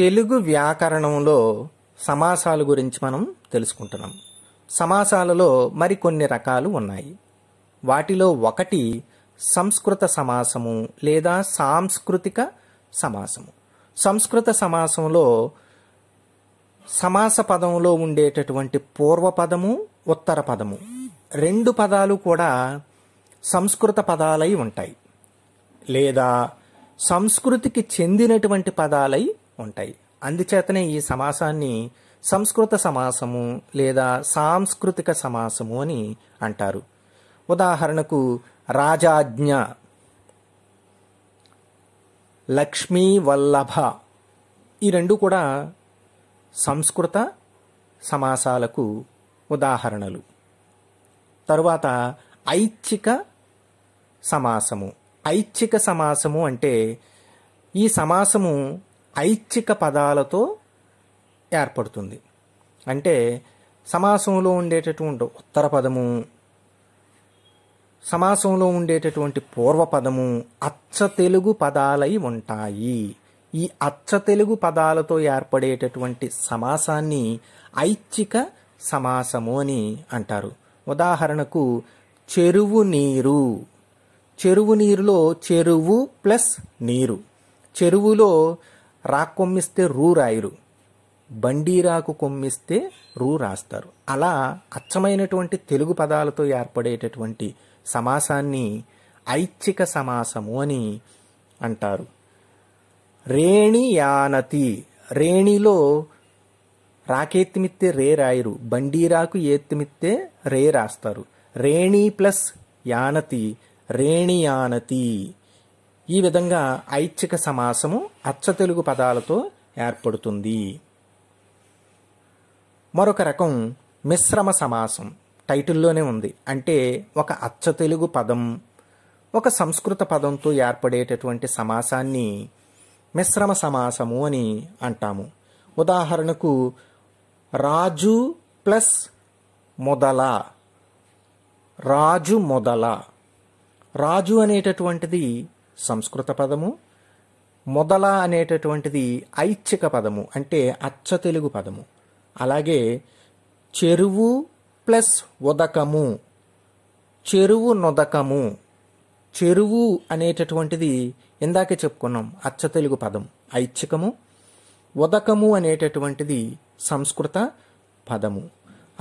తెలుగు వ్యాకరణంలో సమాసాల గురించి మనం తెలుసుకుంటున్నాం సమాసాలలో మరికొన్ని రకాలు ఉన్నాయి వాటిలో ఒకటి సంస్కృత సమాసము లేదా సాంస్కృతిక సమాసము సంస్కృత సమాసంలో సమాస పదంలో ఉండేటటువంటి పూర్వపదము ఉత్తర పదము రెండు పదాలు కూడా సంస్కృత పదాలై ఉంటాయి లేదా సంస్కృతికి చెందినటువంటి పదాలై ఉంటాయి అందుచేతనే ఈ సమాసాన్ని సంస్కృత సమాసము లేదా సాంస్కృతిక సమాసము అని అంటారు ఉదాహరణకు రాజాజ్ఞ లక్ష్మీ వల్లభ ఈ రెండు కూడా సంస్కృత సమాసాలకు ఉదాహరణలు తరువాత ఐచ్ఛిక సమాసము ఐచ్ఛిక సమాసము అంటే ఈ సమాసము ఐచ్ఛిక పదాలతో ఏర్పడుతుంది అంటే సమాసంలో ఉండేటటువంటి ఉత్తర పదము సమాసంలో ఉండేటటువంటి పూర్వపదము అచ్చ తెలుగు పదాలై ఉంటాయి ఈ అచ్చ తెలుగు పదాలతో ఏర్పడేటటువంటి సమాసాన్ని ఐచ్ఛిక సమాసము అని అంటారు ఉదాహరణకు చెరువు నీరు చెరువు నీరులో చెరువు ప్లస్ నీరు చెరువులో కొమ్మిస్తే రూ రాయరు బండీరాకు కొమ్మిస్తే రూ రాస్తారు అలా అచ్చమైనటువంటి తెలుగు పదాలతో ఏర్పడేటటువంటి సమాసాన్ని ఐచ్ఛిక సమాసము అని అంటారు రేణి యానతి రేణిలో రాకేత్తిమిత్తే రే రాయరు బండీరాకు ఏత్తిమిత్తే రే రాస్తారు రేణి ప్లస్ యానతి రేణియానతి ఈ విధంగా ఐచ్ఛిక సమాసము అచ్చ తెలుగు పదాలతో ఏర్పడుతుంది మరొక రకం మిశ్రమ సమాసం టైటిల్లోనే ఉంది అంటే ఒక అచ్చ తెలుగు పదం ఒక సంస్కృత పదంతో ఏర్పడేటటువంటి సమాసాన్ని మిశ్రమ సమాసము అని అంటాము ఉదాహరణకు రాజు ప్లస్ మొదల రాజు మొదల రాజు అనేటటువంటిది సంస్కృత పదము మొదల అనేటటువంటిది ఐచ్ఛిక పదము అంటే అచ్చ తెలుగు పదము అలాగే చెరువు ప్లస్ ఉదకము చెరువు నొదకము చెరువు అనేటటువంటిది ఇందాక చెప్పుకున్నాం అచ్చ తెలుగు పదం ఐచ్ఛికము ఉదకము అనేటటువంటిది సంస్కృత పదము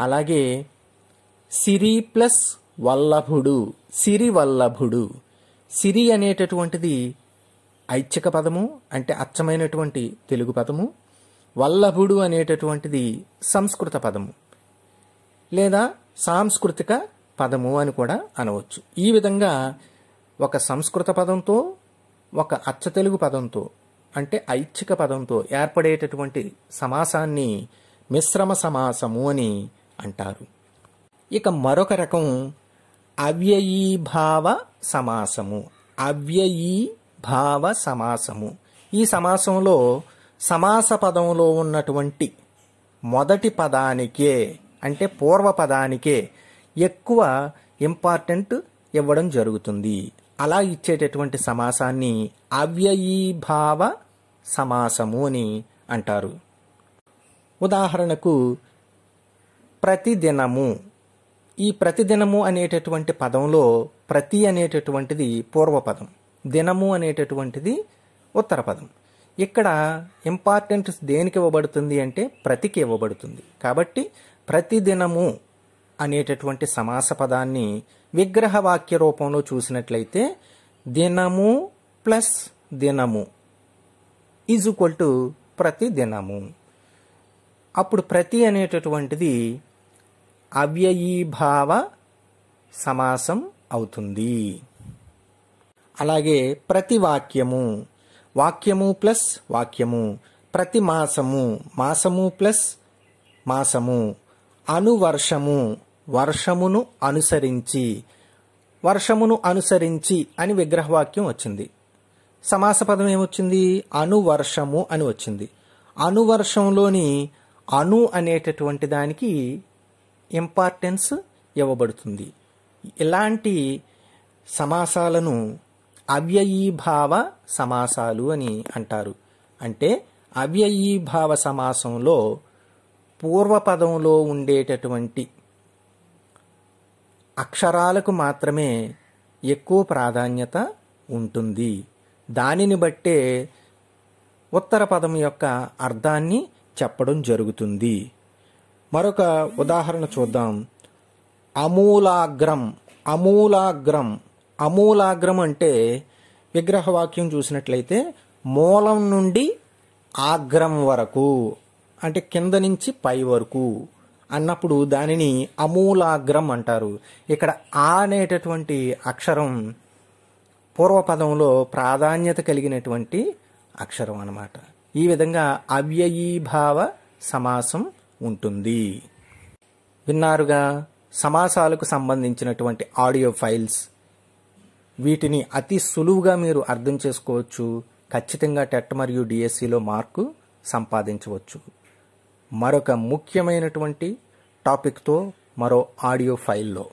అలాగే సిరి ప్లస్ వల్లభుడు సిరివల్లభుడు సిరి అనేటటువంటిది ఐచ్ఛిక పదము అంటే అచ్చమైనటువంటి తెలుగు పదము వల్లభుడు అనేటటువంటిది సంస్కృత పదము లేదా సాంస్కృతిక పదము అని కూడా అనవచ్చు ఈ విధంగా ఒక సంస్కృత పదంతో ఒక అచ్చ తెలుగు పదంతో అంటే ఐచ్ఛిక పదంతో ఏర్పడేటటువంటి సమాసాన్ని మిశ్రమ సమాసము అని అంటారు ఇక మరొక రకం భావ సమాసము భావ సమాసము ఈ సమాసంలో సమాస పదంలో ఉన్నటువంటి మొదటి పదానికే అంటే పూర్వ పదానికే ఎక్కువ ఇంపార్టెంట్ ఇవ్వడం జరుగుతుంది అలా ఇచ్చేటటువంటి సమాసాన్ని భావ సమాసము అని అంటారు ఉదాహరణకు ప్రతిదినము ఈ ప్రతిదినము అనేటటువంటి పదంలో ప్రతి అనేటటువంటిది పూర్వపదం దినము అనేటటువంటిది ఉత్తర పదం ఇక్కడ ఇంపార్టెంట్ దేనికి ఇవ్వబడుతుంది అంటే ప్రతికి ఇవ్వబడుతుంది కాబట్టి ప్రతిదినము అనేటటువంటి సమాస పదాన్ని విగ్రహ వాక్య రూపంలో చూసినట్లయితే దినము ప్లస్ దినము ఈజ్ ఈక్వల్ టు ప్రతి దినము అప్పుడు ప్రతి అనేటటువంటిది అవ్యయీభావ సమాసం అవుతుంది అలాగే ప్రతి వాక్యము వాక్యము ప్లస్ వాక్యము ప్రతి మాసము మాసము ప్లస్ మాసము అనువర్షము వర్షమును అనుసరించి వర్షమును అనుసరించి అని విగ్రహవాక్యం వచ్చింది సమాస పదం ఏమొచ్చింది అనువర్షము అని వచ్చింది అనువర్షంలోని అను అనేటటువంటి దానికి ఇంపార్టెన్స్ ఇవ్వబడుతుంది ఇలాంటి సమాసాలను అవ్యయీభావ సమాసాలు అని అంటారు అంటే అవ్యయీభావ సమాసంలో పూర్వపదంలో ఉండేటటువంటి అక్షరాలకు మాత్రమే ఎక్కువ ప్రాధాన్యత ఉంటుంది దానిని బట్టే ఉత్తర పదం యొక్క అర్థాన్ని చెప్పడం జరుగుతుంది మరొక ఉదాహరణ చూద్దాం అమూలాగ్రం అమూలాగ్రం అమూలాగ్రం అంటే విగ్రహవాక్యం చూసినట్లయితే మూలం నుండి ఆగ్రం వరకు అంటే కింద నుంచి పై వరకు అన్నప్పుడు దానిని అమూలాగ్రం అంటారు ఇక్కడ ఆ అనేటటువంటి అక్షరం పూర్వపదంలో ప్రాధాన్యత కలిగినటువంటి అక్షరం అన్నమాట ఈ విధంగా అవ్యయీభావ సమాసం ఉంటుంది విన్నారుగా సమాసాలకు సంబంధించినటువంటి ఆడియో ఫైల్స్ వీటిని అతి సులువుగా మీరు అర్థం చేసుకోవచ్చు ఖచ్చితంగా టెట్ మరియు డిఎస్సిలో మార్కు సంపాదించవచ్చు మరొక ముఖ్యమైనటువంటి టాపిక్తో మరో ఆడియో ఫైల్లో